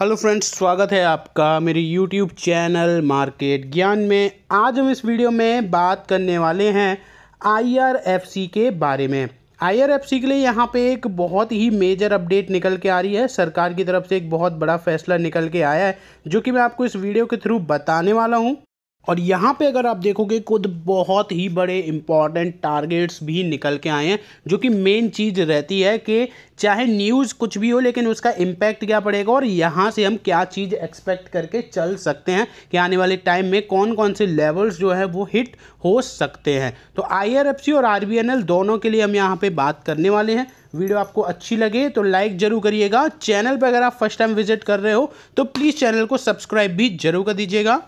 hello friends स्वागत है आपका मेरे यूट्यूब चैनल मार्केट ज्ञान में आज हम इस वीडियो में बात करने वाले हैं आईआरएफसी के बारे में आईआरएफसी के लिए यहाँ पे एक बहुत ही मेजर अपडेट निकल के आ रही है सरकार की तरफ से एक बहुत बड़ा फैसला निकल के आया है जो कि मैं आपको इस वीडियो के थ्रू बताने वाला हूँ और यहाँ पे अगर आप देखोगे खुद बहुत ही बड़े इंपॉर्टेंट टारगेट्स भी निकल के आए हैं जो कि मेन चीज़ रहती है कि चाहे न्यूज़ कुछ भी हो लेकिन उसका इम्पैक्ट क्या पड़ेगा और यहाँ से हम क्या चीज़ एक्सपेक्ट करके चल सकते हैं कि आने वाले टाइम में कौन कौन से लेवल्स जो है वो हिट हो सकते हैं तो आई और आर दोनों के लिए हम यहाँ पर बात करने वाले हैं वीडियो आपको अच्छी लगे तो लाइक जरूर करिएगा चैनल पर अगर आप फर्स्ट टाइम विजिट कर रहे हो तो प्लीज़ चैनल को सब्सक्राइब भी जरूर कर दीजिएगा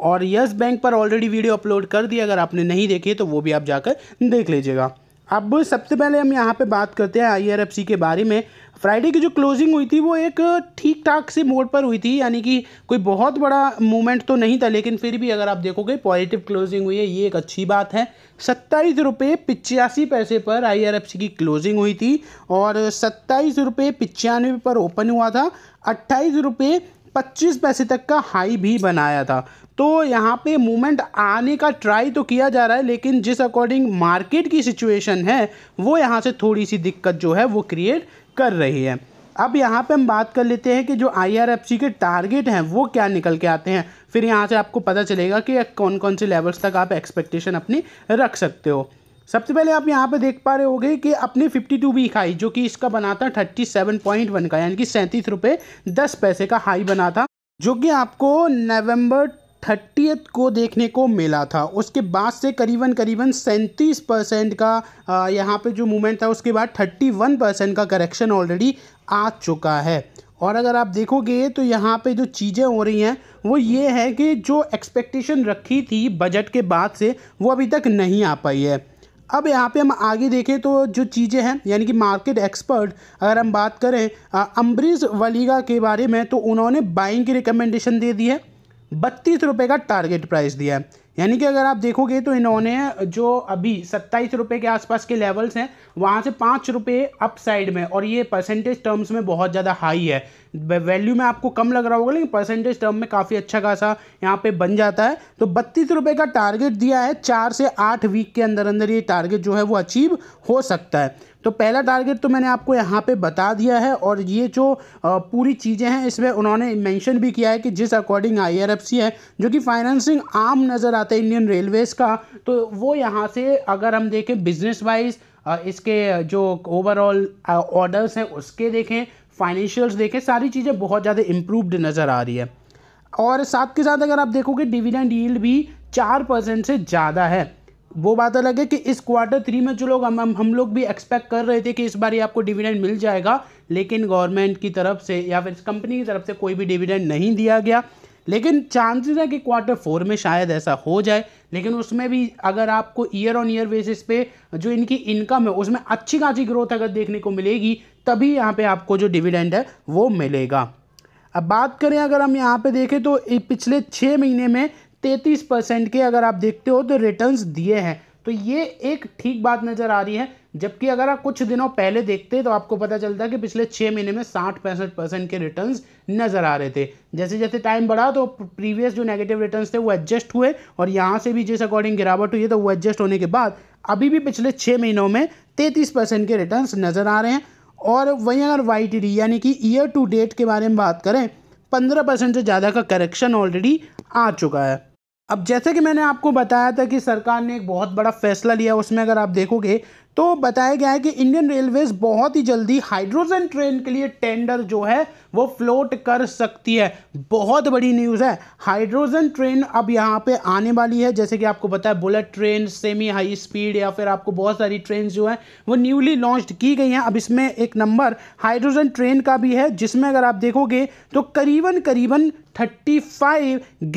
और यस बैंक पर ऑलरेडी वीडियो अपलोड कर दी अगर आपने नहीं देखी तो वो भी आप जाकर देख लीजिएगा अब सबसे पहले हम यहाँ पे बात करते हैं आईआरएफसी के बारे में फ्राइडे की जो क्लोजिंग हुई थी वो एक ठीक ठाक से मोड पर हुई थी यानी कि कोई बहुत बड़ा मूवमेंट तो नहीं था लेकिन फिर भी अगर आप देखोगे पॉजिटिव क्लोजिंग हुई है ये एक अच्छी बात है सत्ताईस रुपये पिचासी पैसे पर आईआरएफसी की क्लोजिंग हुई थी और सत्ताईस रुपये पर ओपन हुआ था अट्ठाईस रुपये पच्चीस पैसे तक का हाई भी बनाया था तो यहाँ पे मूवमेंट आने का ट्राई तो किया जा रहा है लेकिन जिस अकॉर्डिंग मार्केट की सिचुएशन है वो यहाँ से थोड़ी सी दिक्कत जो है वो क्रिएट कर रही है अब यहाँ पे हम बात कर लेते हैं कि जो आई के टारगेट हैं वो क्या निकल के आते हैं फिर यहाँ से आपको पता चलेगा कि कौन कौन से लेवल्स तक आप एक्सपेक्टेशन अपनी रख सकते हो सबसे पहले आप यहाँ पे देख पा रहे होगे कि अपनी 52 वीक हाई जो कि इसका बना था वन का यानी कि सैंतीस रुपये दस पैसे का हाई बना था जो कि आपको नवंबर थर्टीथ को देखने को मिला था उसके बाद से करीबन करीबन सैंतीस परसेंट का यहाँ पे जो मूवमेंट था उसके बाद थर्टी वन परसेंट का करेक्शन ऑलरेडी आ चुका है और अगर आप देखोगे तो यहाँ पे जो चीज़ें हो रही हैं वो ये है कि जो एक्सपेक्टेशन रखी थी बजट के बाद से वो अभी तक नहीं आ पाई है अब यहाँ पे हम आगे देखें तो जो चीज़ें हैं यानी कि मार्केट एक्सपर्ट अगर हम बात करें अम्बरीश वलीगा के बारे में तो उन्होंने बाइंग की रिकमेंडेशन दे दी है बत्तीस रुपये का टारगेट प्राइस दिया है यानी कि अगर आप देखोगे तो इन्होंने जो अभी सत्ताईस रुपये के आसपास के लेवल्स हैं वहाँ से पाँच रुपये अप साइड में और ये परसेंटेज टर्म्स में बहुत ज़्यादा हाई है वैल्यू में आपको कम लग रहा होगा लेकिन परसेंटेज टर्म में काफ़ी अच्छा खासा यहाँ पे बन जाता है तो बत्तीस रुपये का टारगेट दिया है चार से आठ वीक के अंदर अंदर ये टारगेट जो है वो अचीव हो सकता है तो पहला टारगेट तो मैंने आपको यहाँ पे बता दिया है और ये जो पूरी चीज़ें हैं इसमें उन्होंने मेंशन भी किया है कि जिस अकॉर्डिंग आई है जो कि फाइनेंसिंग आम नज़र आता है इंडियन रेलवेज़ का तो वो यहाँ से अगर हम देखें बिजनेस वाइज इसके जो ओवरऑल ऑर्डर्स हैं उसके देखें फाइनेंशियल्स देखें सारी चीज़ें बहुत ज़्यादा इम्प्रूवड नज़र आ रही है और साथ के साथ अगर आप देखोगे डिविडेंड डील भी चार परसेंट से ज़्यादा है वो बात अलग है कि इस क्वार्टर थ्री में जो लोग हम हम लोग भी एक्सपेक्ट कर रहे थे कि इस बार ये आपको डिविडेंड मिल जाएगा लेकिन गवर्नमेंट की तरफ से या फिर इस कंपनी की तरफ से कोई भी डिविडेंड नहीं दिया गया लेकिन चांसेस है कि क्वार्टर फोर में शायद ऐसा हो जाए लेकिन उसमें भी अगर आपको ईयर ऑन ईयर बेसिस पे जो इनकी इनकम है उसमें अच्छी खासी ग्रोथ अगर देखने को मिलेगी तभी यहाँ पे आपको जो डिविडेंड है वो मिलेगा अब बात करें अगर हम यहाँ पे देखें तो पिछले छः महीने में तैंतीस परसेंट के अगर आप देखते हो तो रिटर्न्स दिए हैं तो ये एक ठीक बात नज़र आ रही है जबकि अगर आप कुछ दिनों पहले देखते तो आपको पता चलता कि पिछले छः महीने में साठ पैंसठ परसेंट के रिटर्न्स नज़र आ रहे थे जैसे जैसे टाइम बढ़ा तो प्रीवियस जो नेगेटिव रिटर्न्स थे वो एडजस्ट हुए और यहाँ से भी जिस अकॉर्डिंग गिरावट हुई है तो वो एडजस्ट होने के बाद अभी भी पिछले छः महीनों में तैतीस परसेंट के रिटर्न नज़र आ रहे हैं और वहीं अगर वाई यानी कि ईयर टू डेट के बारे में बात करें पंद्रह परसेंट से ज़्यादा का करेक्शन ऑलरेडी आ चुका है अब जैसे कि मैंने आपको बताया था कि सरकार ने एक बहुत बड़ा फैसला लिया उसमें अगर आप देखोगे तो बताया गया है कि इंडियन रेलवेज बहुत ही जल्दी हाइड्रोजन ट्रेन के लिए टेंडर जो है वो फ्लोट कर सकती है बहुत बड़ी न्यूज़ है हाइड्रोजन ट्रेन अब यहाँ पे आने वाली है जैसे कि आपको पता है bullet train semi high speed या फिर आपको बहुत सारी ट्रेन जो हैं वो न्यूली लॉन्च की गई हैं अब इसमें एक नंबर हाइड्रोजन ट्रेन का भी है जिसमें अगर आप देखोगे तो करीबन करीबन thirty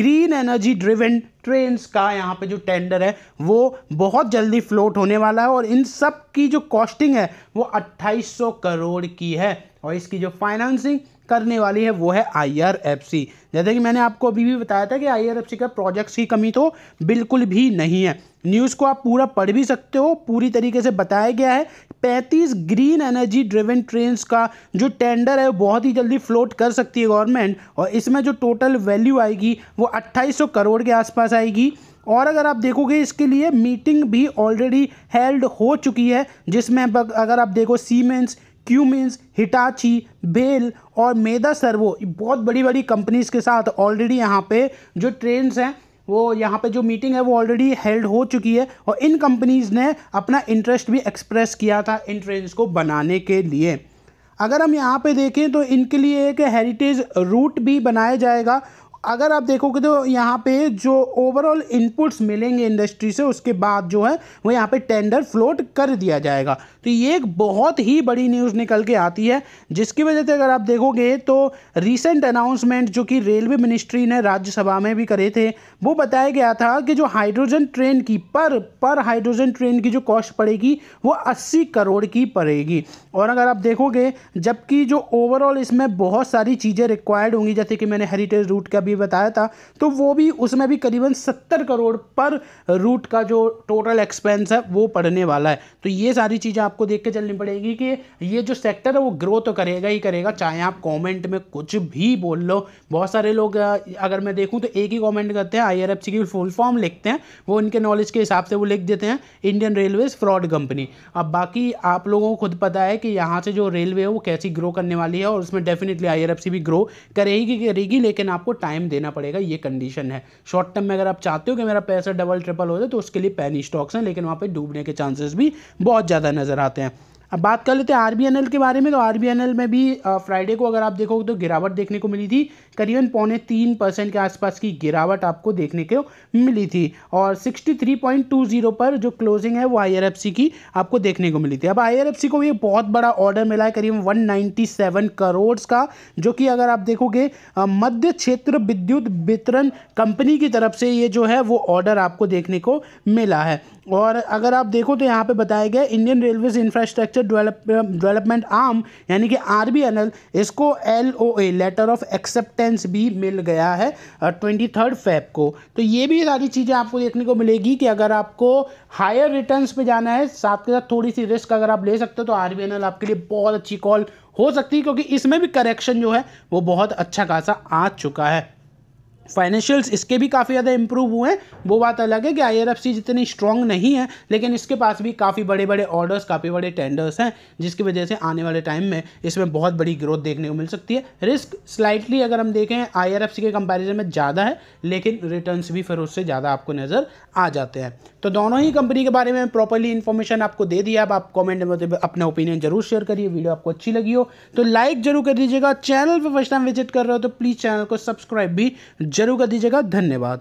green energy driven train का यहाँ पे जो टेंडर है वो बहुत जल्दी फ्लोट होने वाला है और इन सब की जो कॉस्टिंग है वो 2800 करोड़ की है और इसकी जो फाइनेंसिंग करने वाली है वो है आई जैसे कि मैंने आपको अभी भी बताया था कि आई का प्रोजेक्ट्स की कमी तो बिल्कुल भी नहीं है न्यूज़ को आप पूरा पढ़ भी सकते हो पूरी तरीके से बताया गया है 35 ग्रीन एनर्जी ड्रिवन ट्रेन का जो टेंडर है वो बहुत ही जल्दी फ्लोट कर सकती है गवर्नमेंट और इसमें जो टोटल वैल्यू आएगी वो 2800 करोड़ के आसपास आएगी और अगर आप देखोगे इसके लिए मीटिंग भी ऑलरेडी हेल्ड हो चुकी है जिसमें अगर आप देखो सीमेंस क्यूमिन्स हिटाची बेल और मेदा सर्वो बहुत बड़ी बड़ी कंपनीज़ के साथ ऑलरेडी यहाँ पे जो ट्रेंड्स हैं वो यहाँ पे जो मीटिंग है वो ऑलरेडी हेल्ड हो चुकी है और इन कंपनीज़ ने अपना इंटरेस्ट भी एक्सप्रेस किया था इन ट्रेन्स को बनाने के लिए अगर हम यहाँ पे देखें तो इनके लिए एक हेरिटेज रूट भी बनाया जाएगा अगर आप देखोगे तो यहाँ पे जो ओवरऑल इनपुट्स मिलेंगे इंडस्ट्री से उसके बाद जो है वो यहाँ पे टेंडर फ्लोट कर दिया जाएगा तो ये एक बहुत ही बड़ी न्यूज़ निकल के आती है जिसकी वजह से अगर आप देखोगे तो रिसेंट अनाउंसमेंट जो कि रेलवे मिनिस्ट्री ने राज्यसभा में भी करे थे वो बताया गया था कि जो हाइड्रोजन ट्रेन की पर पर हाइड्रोजन ट्रेन की जो कॉस्ट पड़ेगी वो अस्सी करोड़ की पड़ेगी और अगर आप देखोगे जबकि जो ओवरऑल इसमें बहुत सारी चीज़ें रिक्वायर्ड होंगी जैसे कि मैंने हेरिटेज रूट का भी भी बताया था तो वो भी उसमें भी करीबन सत्तर करोड़ पर रूट का जो टोटल एक्सपेंस है वो पड़ने वाला है तो ये सारी चीज़ें आपको देख के चलनी पड़ेगी कि ये जो सेक्टर है वो ग्रो तो करेगा ही करेगा चाहे आप कॉमेंट में कुछ भी बोल लो बहुत सारे लोग अगर मैं देखूँ तो एक ही कॉमेंट करते हैं आई की फुल फॉर्म लिखते हैं वो इनके नॉलेज के हिसाब से वो लिख देते हैं इंडियन रेलवेज फ्रॉड कंपनी अब बाकी आप लोगों को खुद पता है कि यहाँ से जो रेलवे है वो कैसी ग्रो करने वाली है और उसमें डेफिनेटली आई भी ग्रो करेगी करेगी लेकिन आपको टाइम टाइम देना पड़ेगा ये कंडीशन है शॉर्ट टर्म में अगर आप चाहते हो कि मेरा पैसा डबल ट्रिपल हो जाए तो उसके लिए पैनी स्टॉक्स हैं लेकिन वहाँ पर डूबने के चांसेस भी बहुत ज़्यादा नज़र आते हैं अब बात कर लेते हैं आर के बारे में तो आर में भी फ्राइडे को अगर आप देखोगे तो गिरावट देखने को मिली थी करीबन पौने तीन परसेंट के आसपास की गिरावट आपको देखने को मिली थी और 63.20 पर जो क्लोजिंग है वो आई की आपको देखने को मिली थी अब आई को भी बहुत बड़ा ऑर्डर मिला है करीबन सेवन करोड़ का जो कि अगर आप देखोगे मध्य क्षेत्र विद्युत वितरण कंपनी की तरफ से ये जो है वो ऑर्डर आपको देखने को मिला है और अगर आप देखो तो यहाँ पे बताया गया Indian railways infrastructure development arm यानी कि आर इसको एल लेटर ऑफ एक्सेप्टेंस भी मिल गया है ट्वेंटी थर्ड फैब को तो ये भी सारी चीज़ें आपको देखने को मिलेगी कि अगर आपको हायर रिटर्न्स पे जाना है साथ के साथ थोड़ी सी रिस्क अगर आप ले सकते हो तो आर आपके लिए बहुत अच्छी कॉल हो सकती है क्योंकि इसमें भी करेक्शन जो है वो बहुत अच्छा खासा आ चुका है फाइनेंशियल्स इसके भी काफ़ी ज़्यादा इंप्रूव हुए हैं वो बात अलग है कि आई जितनी स्ट्रॉन्ग नहीं है लेकिन इसके पास भी काफ़ी बड़े बड़े ऑर्डर्स काफ़ी बड़े टेंडर्स हैं जिसकी वजह से आने वाले टाइम में इसमें बहुत बड़ी ग्रोथ देखने को मिल सकती है रिस्क स्लाइटली अगर हम देखें आई के कंपेरिजन में ज़्यादा है लेकिन रिटर्न भी फिर उससे ज़्यादा आपको नज़र आ जाते हैं तो दोनों ही कंपनी के बारे में प्रॉपरली इन्फॉर्मेशन आपको दे दिया अब आप कॉमेंट में तो अपना ओपिनियन जरूर शेयर करिए वीडियो आपको अच्छी लगी हो तो लाइक जरूर कर दीजिएगा चैनल पर फर्स्ट टाइम विजिट कर रहे हो तो प्लीज़ चैनल को सब्सक्राइब भी जरूर कर दीजिएगा धन्यवाद